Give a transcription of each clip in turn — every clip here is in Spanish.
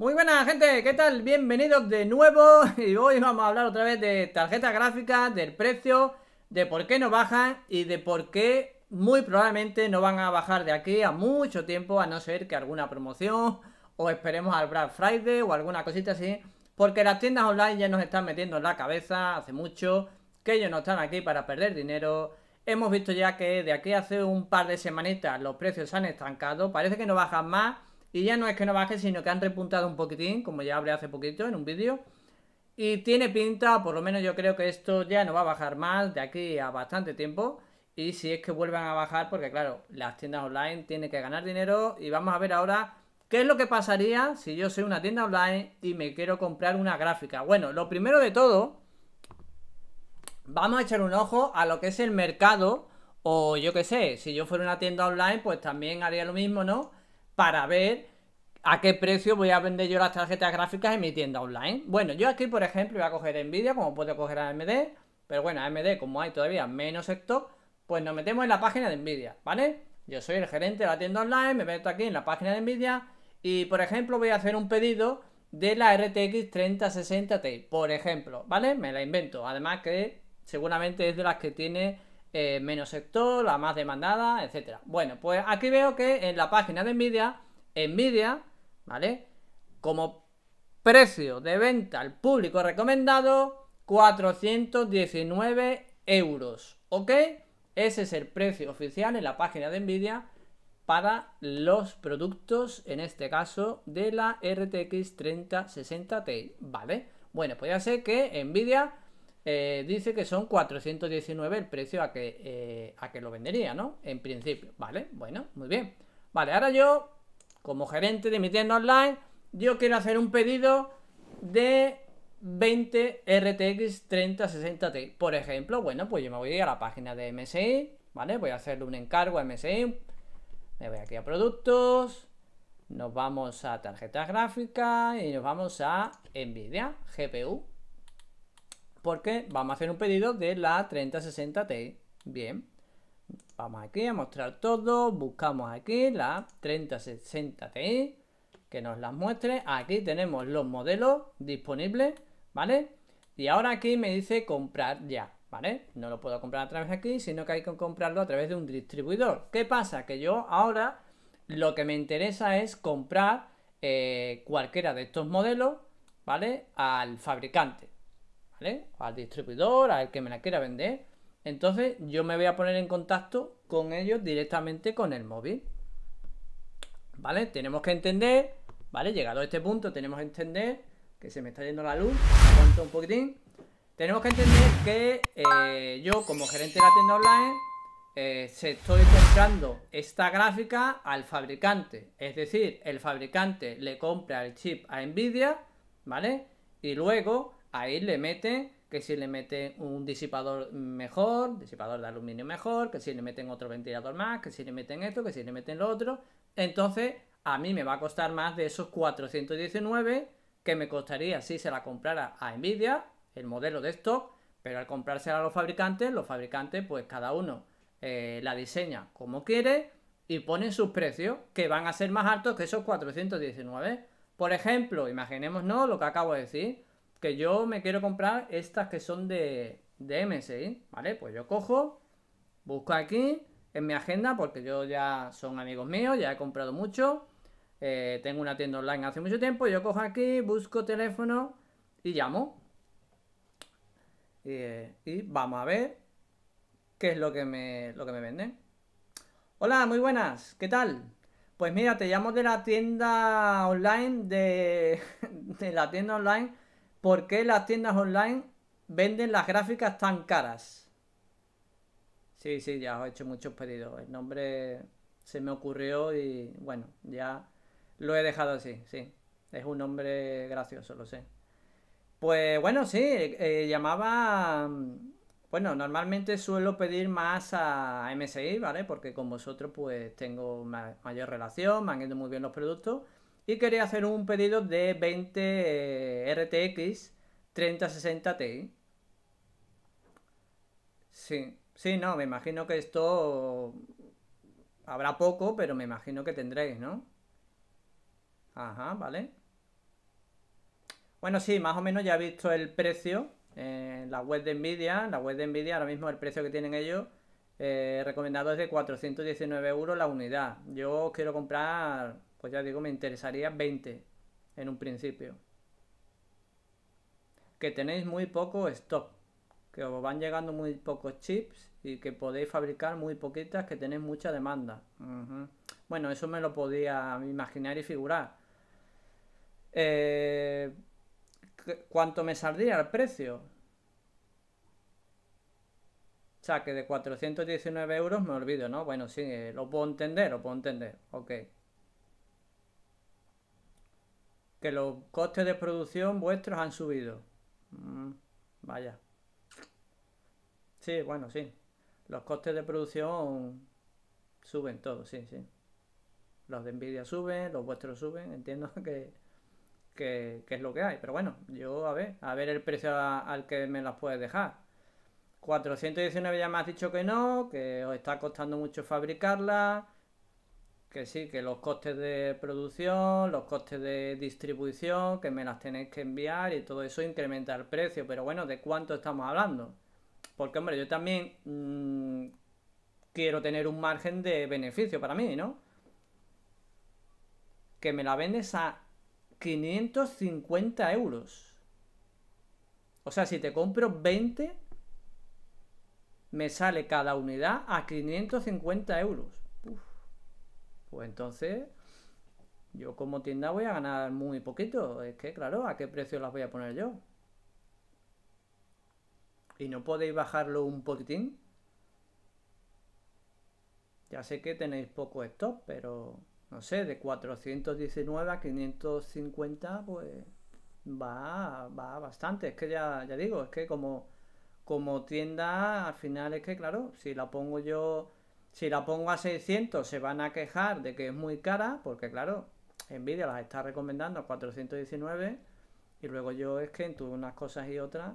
Muy buena gente, ¿qué tal? Bienvenidos de nuevo y hoy vamos a hablar otra vez de tarjetas gráficas, del precio, de por qué no bajan y de por qué muy probablemente no van a bajar de aquí a mucho tiempo a no ser que alguna promoción o esperemos al Black Friday o alguna cosita así porque las tiendas online ya nos están metiendo en la cabeza hace mucho que ellos no están aquí para perder dinero Hemos visto ya que de aquí hace un par de semanitas los precios se han estancado, parece que no bajan más y ya no es que no baje, sino que han repuntado un poquitín, como ya hablé hace poquito en un vídeo. Y tiene pinta, por lo menos yo creo que esto ya no va a bajar más de aquí a bastante tiempo. Y si es que vuelvan a bajar, porque claro, las tiendas online tienen que ganar dinero. Y vamos a ver ahora qué es lo que pasaría si yo soy una tienda online y me quiero comprar una gráfica. Bueno, lo primero de todo, vamos a echar un ojo a lo que es el mercado. O yo qué sé, si yo fuera una tienda online, pues también haría lo mismo, ¿no? Para ver ¿A qué precio voy a vender yo las tarjetas gráficas en mi tienda online? Bueno, yo aquí, por ejemplo, voy a coger Nvidia, como puedo coger AMD, pero bueno, AMD, como hay todavía menos sector, pues nos metemos en la página de Nvidia, ¿vale? Yo soy el gerente de la tienda online, me meto aquí en la página de Nvidia y, por ejemplo, voy a hacer un pedido de la RTX 3060 Ti, por ejemplo, ¿vale? Me la invento, además que seguramente es de las que tiene eh, menos sector, la más demandada, etcétera. Bueno, pues aquí veo que en la página de Nvidia, Nvidia ¿vale? Como precio de venta al público recomendado, 419 euros, ¿ok? Ese es el precio oficial en la página de Nvidia para los productos, en este caso, de la RTX 3060 Ti, ¿vale? Bueno, pues ser que Nvidia eh, dice que son 419 el precio a que, eh, a que lo vendería, ¿no? En principio, ¿vale? Bueno, muy bien. Vale, ahora yo como gerente de mi tienda online, yo quiero hacer un pedido de 20 RTX 3060 T, por ejemplo. Bueno, pues yo me voy a ir a la página de MSI, ¿vale? Voy a hacerle un encargo a MSI. Me voy aquí a productos, nos vamos a tarjetas gráficas y nos vamos a Nvidia GPU. Porque vamos a hacer un pedido de la 3060 T, Bien. Vamos aquí a mostrar todo, buscamos aquí la 3060 Ti, que nos las muestre. Aquí tenemos los modelos disponibles, ¿vale? Y ahora aquí me dice comprar ya, ¿vale? No lo puedo comprar a través de aquí, sino que hay que comprarlo a través de un distribuidor. ¿Qué pasa? Que yo ahora lo que me interesa es comprar eh, cualquiera de estos modelos, ¿vale? Al fabricante, ¿vale? Al distribuidor, al que me la quiera vender. Entonces yo me voy a poner en contacto con ellos directamente con el móvil. ¿Vale? Tenemos que entender, ¿vale? Llegado a este punto tenemos que entender que se me está yendo la luz, un poquitín. Tenemos que entender que eh, yo como gerente de la tienda online eh, se estoy comprando esta gráfica al fabricante. Es decir, el fabricante le compra el chip a Nvidia, ¿vale? Y luego ahí le mete que si le meten un disipador mejor, disipador de aluminio mejor, que si le meten otro ventilador más, que si le meten esto, que si le meten lo otro. Entonces, a mí me va a costar más de esos 419 que me costaría si se la comprara a Nvidia, el modelo de stock, pero al comprársela a los fabricantes, los fabricantes pues cada uno eh, la diseña como quiere y ponen sus precios que van a ser más altos que esos 419. Por ejemplo, imaginémonos lo que acabo de decir, que yo me quiero comprar estas que son de, de MSI, ¿vale? Pues yo cojo, busco aquí en mi agenda, porque yo ya son amigos míos, ya he comprado mucho, eh, tengo una tienda online hace mucho tiempo, yo cojo aquí, busco teléfono y llamo. Eh, y, vamos a ver qué es lo que me, lo que me venden. Hola, muy buenas, ¿qué tal? Pues mira, te llamo de la tienda online de, de la tienda online ¿Por qué las tiendas online venden las gráficas tan caras? Sí, sí, ya os he hecho muchos pedidos. El nombre se me ocurrió y bueno, ya lo he dejado así, sí. Es un nombre gracioso, lo sé. Pues bueno, sí, eh, llamaba... Bueno, normalmente suelo pedir más a MSI, ¿vale? Porque con vosotros pues tengo mayor relación, me han ido muy bien los productos y quería hacer un pedido de 20 RTX 3060 Ti. Sí, sí, no, me imagino que esto habrá poco, pero me imagino que tendréis, ¿no? Ajá, vale. Bueno, sí, más o menos ya he visto el precio en la web de Nvidia. En la web de Nvidia ahora mismo el precio que tienen ellos eh, recomendado es de 419 euros la unidad. Yo quiero comprar pues ya digo, me interesaría 20 en un principio. Que tenéis muy poco stock, que os van llegando muy pocos chips y que podéis fabricar muy poquitas, que tenéis mucha demanda. Bueno, eso me lo podía imaginar y figurar. Eh, ¿Cuánto me saldría el precio? O sea, que de 419 euros me olvido, ¿no? Bueno, sí, eh, lo puedo entender, lo puedo entender. Ok que los costes de producción vuestros han subido. Mm, vaya. Sí, bueno, sí. Los costes de producción suben todos, sí, sí. Los de envidia suben, los vuestros suben, entiendo que, que, es lo que hay. Pero bueno, yo a ver, a ver el precio al que me las puedes dejar. 419 ya me has dicho que no, que os está costando mucho fabricarla que sí, que los costes de producción, los costes de distribución, que me las tenéis que enviar y todo eso incrementa el precio. Pero bueno, ¿de cuánto estamos hablando? Porque, hombre, yo también mm, quiero tener un margen de beneficio para mí, ¿no? Que me la vendes a 550 euros. O sea, si te compro 20, me sale cada unidad a 550 euros. Pues entonces, yo como tienda voy a ganar muy poquito. Es que, claro, ¿a qué precio las voy a poner yo? ¿Y no podéis bajarlo un poquitín? Ya sé que tenéis poco stock, pero no sé, de 419 a 550, pues va, va bastante. Es que ya, ya digo, es que como, como tienda, al final es que, claro, si la pongo yo si la pongo a 600 se van a quejar de que es muy cara, porque claro, Nvidia las está recomendando a 419 y luego yo es que entre unas cosas y otras,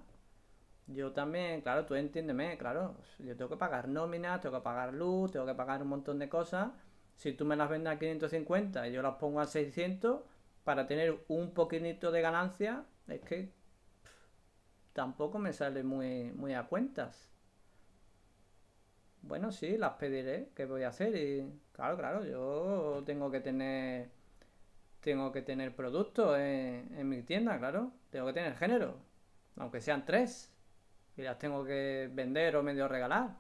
yo también, claro, tú entiéndeme, claro, yo tengo que pagar nómina tengo que pagar luz, tengo que pagar un montón de cosas. Si tú me las vendes a 550 y yo las pongo a 600 para tener un poquitito de ganancia, es que tampoco me sale muy, muy a cuentas bueno, sí, las pediré, que voy a hacer? Y claro, claro, yo tengo que tener tengo que tener productos en, en, mi tienda, claro, tengo que tener género, aunque sean tres, y las tengo que vender o medio regalar.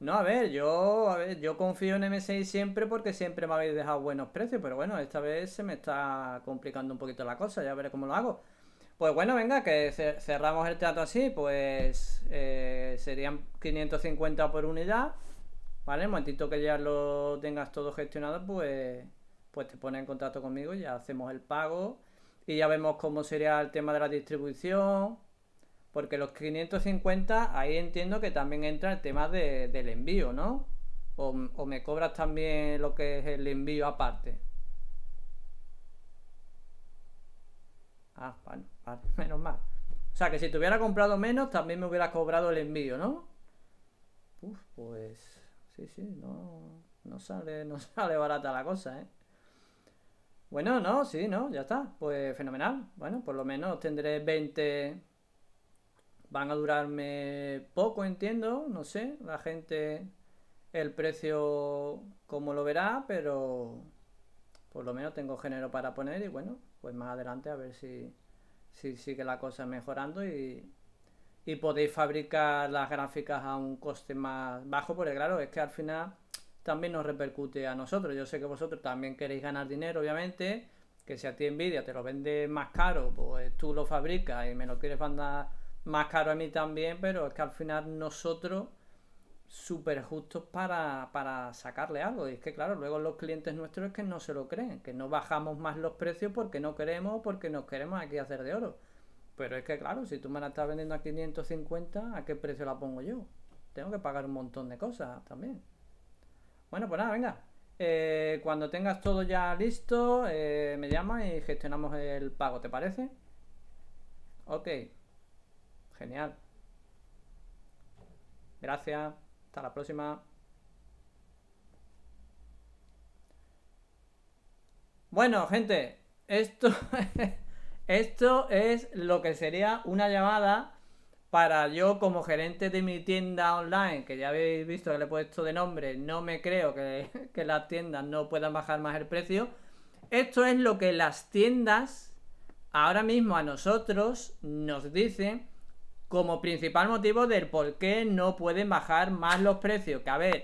No, a ver, yo a ver, yo confío en M6 siempre porque siempre me habéis dejado buenos precios, pero bueno, esta vez se me está complicando un poquito la cosa, ya veré cómo lo hago. Pues bueno, venga, que cerramos el trato así, pues eh, serían 550 por unidad, ¿vale? El momentito que ya lo tengas todo gestionado, pues, pues te pones en contacto conmigo, ya hacemos el pago y ya vemos cómo sería el tema de la distribución, porque los 550 ahí entiendo que también entra el tema del envío, ¿no? O, o me cobras también lo que es el envío aparte. Ah, bueno menos mal. O sea, que si te hubiera comprado menos, también me hubiera cobrado el envío, ¿no? pues... Sí, sí, no... No sale, no sale barata la cosa, ¿eh? Bueno, no, sí, no, ya está. Pues fenomenal. Bueno, por lo menos tendré 20... Van a durarme poco, entiendo. No sé, la gente... El precio, como lo verá, pero por lo menos tengo género para poner y bueno, pues más adelante a ver si, si sigue la cosa mejorando y, podéis fabricar las gráficas a un coste más bajo, porque claro, es que al final también nos repercute a nosotros. Yo sé que vosotros también queréis ganar dinero, obviamente, que si a ti envidia te lo vende más caro, pues tú lo fabricas y me lo quieres mandar más caro a mí también, pero es que al final nosotros súper justos para, para sacarle algo. Y es que, claro, luego los clientes nuestros es que no se lo creen, que no bajamos más los precios porque no queremos, porque nos queremos aquí hacer de oro. Pero es que, claro, si tú me la estás vendiendo a 550, ¿a qué precio la pongo yo? Tengo que pagar un montón de cosas también. Bueno, pues nada, venga. Eh, cuando tengas todo ya listo, eh, me llamas y gestionamos el pago, ¿te parece? Ok. Genial. Gracias. Hasta la próxima. Bueno, gente, esto, esto es lo que sería una llamada para yo como gerente de mi tienda online, que ya habéis visto que le he puesto de nombre, no me creo que, que las tiendas no puedan bajar más el precio. Esto es lo que las tiendas ahora mismo a nosotros nos dicen como principal motivo del por qué no pueden bajar más los precios. Que a ver,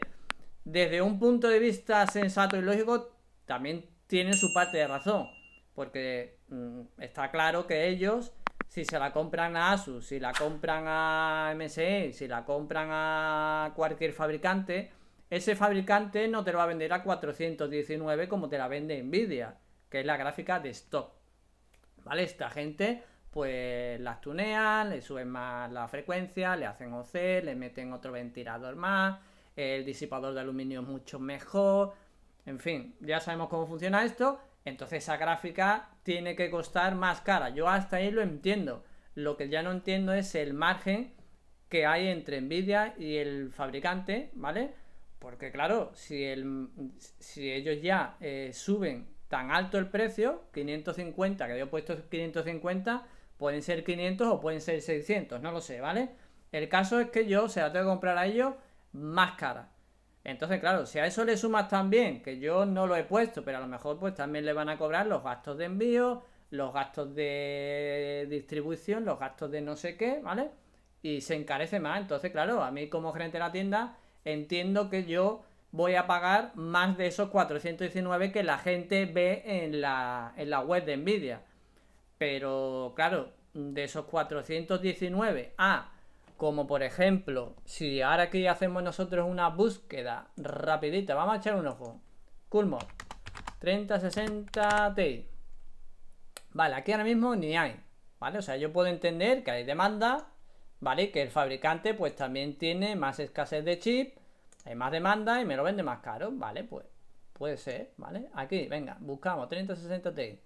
desde un punto de vista sensato y lógico, también tienen su parte de razón. Porque mm, está claro que ellos, si se la compran a Asus, si la compran a MSI, si la compran a cualquier fabricante, ese fabricante no te lo va a vender a 419 como te la vende Nvidia, que es la gráfica de stock. ¿Vale? Esta gente pues las tunean, le suben más la frecuencia, le hacen OC, le meten otro ventilador más, el disipador de aluminio es mucho mejor, en fin, ya sabemos cómo funciona esto, entonces esa gráfica tiene que costar más cara, yo hasta ahí lo entiendo, lo que ya no entiendo es el margen que hay entre Nvidia y el fabricante, ¿vale? Porque claro, si, el, si ellos ya eh, suben tan alto el precio, 550, que yo he puesto 550, Pueden ser 500 o pueden ser 600, no lo sé, ¿vale? El caso es que yo se la tengo que comprar a ellos más cara. Entonces, claro, si a eso le sumas también, que yo no lo he puesto, pero a lo mejor pues también le van a cobrar los gastos de envío, los gastos de distribución, los gastos de no sé qué, ¿vale? Y se encarece más. Entonces, claro, a mí como gerente de la tienda entiendo que yo voy a pagar más de esos 419 que la gente ve en la, en la web de Nvidia. Pero claro, de esos 419 a, como por ejemplo, si ahora aquí hacemos nosotros una búsqueda rapidita, vamos a echar un ojo. Culmo, 3060 3060T. Vale, aquí ahora mismo ni hay. ¿Vale? O sea, yo puedo entender que hay demanda, ¿vale? Que el fabricante pues también tiene más escasez de chip, hay más demanda y me lo vende más caro, ¿vale? Pues puede ser, ¿vale? Aquí, venga, buscamos 3060 Ti.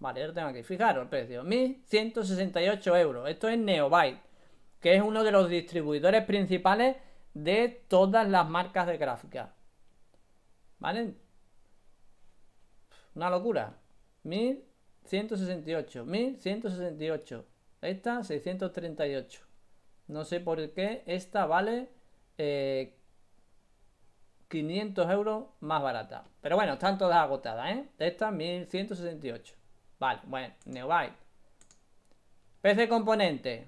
Vale, yo lo tengo aquí. Fijaros el precio. 1.168 euros. Esto es Neobyte, que es uno de los distribuidores principales de todas las marcas de gráfica ¿Vale? Una locura. 1.168. 1.168. Esta, 638. No sé por qué esta vale 500 eh, euros más barata. Pero bueno, están todas agotadas, ¿eh? Esta, 1.168. Vale, bueno, new PC componente.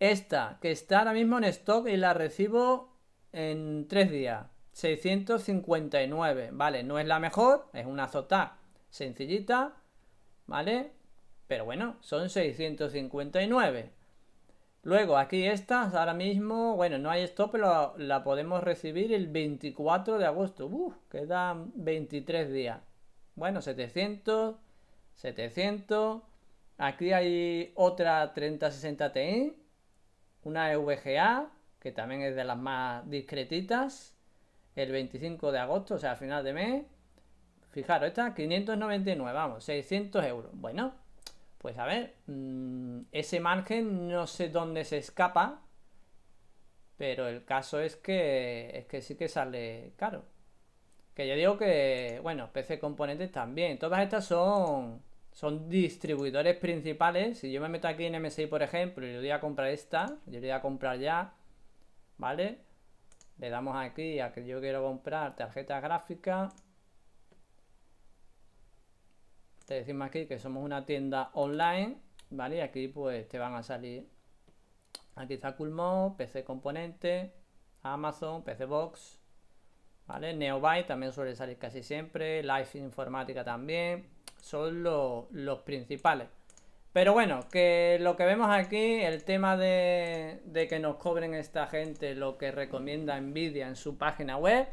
Esta, que está ahora mismo en stock y la recibo en tres días. 659, vale, no es la mejor, es una Zotac sencillita, ¿vale? Pero bueno, son 659. Luego aquí estas, ahora mismo, bueno, no hay stock, pero la podemos recibir el 24 de agosto. Uf, quedan 23 días. Bueno, 700, 700. Aquí hay otra 3060 Ti, una e VGA, que también es de las más discretitas, el 25 de agosto, o sea, a final de mes. Fijaros, esta 599, vamos, 600 euros. Bueno, pues a ver, mm, ese margen no sé dónde se escapa, pero el caso es que, es que sí que sale caro. Que yo digo que, bueno, PC Componentes también. Todas estas son, son distribuidores principales. Si yo me meto aquí en MSI, por ejemplo, y le doy a comprar esta, yo le voy a comprar ya, ¿vale? Le damos aquí a que yo quiero comprar tarjeta gráfica. Te decimos aquí que somos una tienda online, ¿vale? Y aquí pues te van a salir. Aquí está Coolmod, PC Componentes, Amazon, PC Box, ¿vale? Neobyte también suele salir casi siempre, Life Informática también, son los principales. Pero bueno, que lo que vemos aquí, el tema de, que nos cobren esta gente lo que recomienda Nvidia en su página web,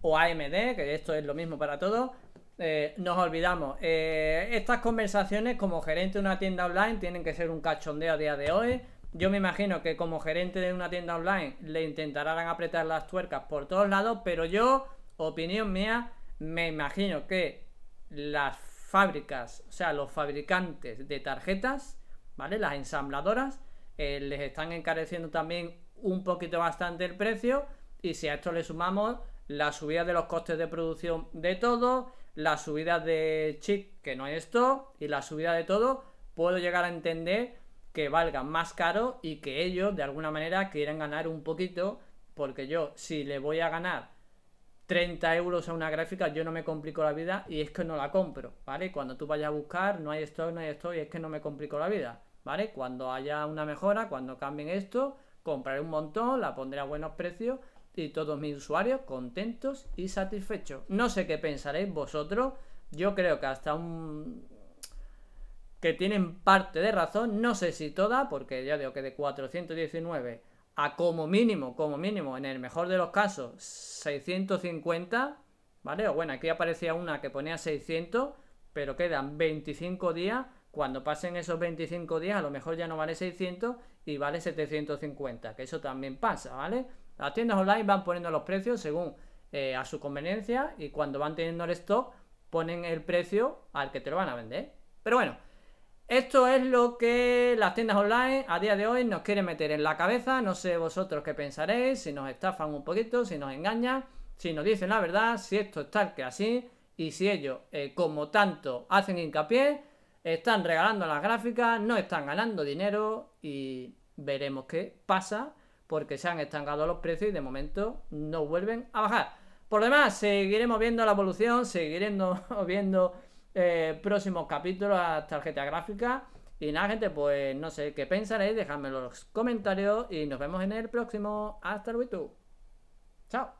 o AMD, que esto es lo mismo para todos, eh, nos olvidamos. Eh, estas conversaciones como gerente de una tienda online tienen que ser un cachondeo a día de hoy yo me imagino que como gerente de una tienda online le intentarán apretar las tuercas por todos lados, pero yo, opinión mía, me imagino que las fábricas, o sea, los fabricantes de tarjetas, ¿vale? Las ensambladoras, eh, les están encareciendo también un poquito bastante el precio y si a esto le sumamos la subida de los costes de producción de todo, la subida de chip que no es esto y la subida de todo, puedo llegar a entender que valga más caro y que ellos de alguna manera quieran ganar un poquito, porque yo si le voy a ganar 30 euros a una gráfica, yo no me complico la vida y es que no la compro, ¿vale? Cuando tú vayas a buscar, no hay esto no hay esto y es que no me complico la vida, ¿vale? Cuando haya una mejora, cuando cambien esto, compraré un montón, la pondré a buenos precios y todos mis usuarios contentos y satisfechos. No sé qué pensaréis vosotros, yo creo que hasta un que tienen parte de razón, no sé si toda, porque ya digo que de 419 a como mínimo, como mínimo, en el mejor de los casos, 650, ¿vale? O bueno, aquí aparecía una que ponía 600, pero quedan 25 días, cuando pasen esos 25 días a lo mejor ya no vale 600 y vale 750, que eso también pasa, ¿vale? Las tiendas online van poniendo los precios según eh, a su conveniencia y cuando van teniendo el stock ponen el precio al que te lo van a vender. Pero bueno, esto es lo que las tiendas online a día de hoy nos quieren meter en la cabeza. No sé vosotros qué pensaréis, si nos estafan un poquito, si nos engañan, si nos dicen la verdad, si esto es tal que así, y si ellos, eh, como tanto, hacen hincapié, están regalando las gráficas, no están ganando dinero y veremos qué pasa, porque se han estancado los precios y de momento no vuelven a bajar. Por demás, seguiremos viendo la evolución, seguiremos viendo eh, próximos capítulos a tarjeta gráfica. Y nada, gente, pues no sé qué pensaréis, dejadme los comentarios y nos vemos en el próximo. Hasta luego. Chao.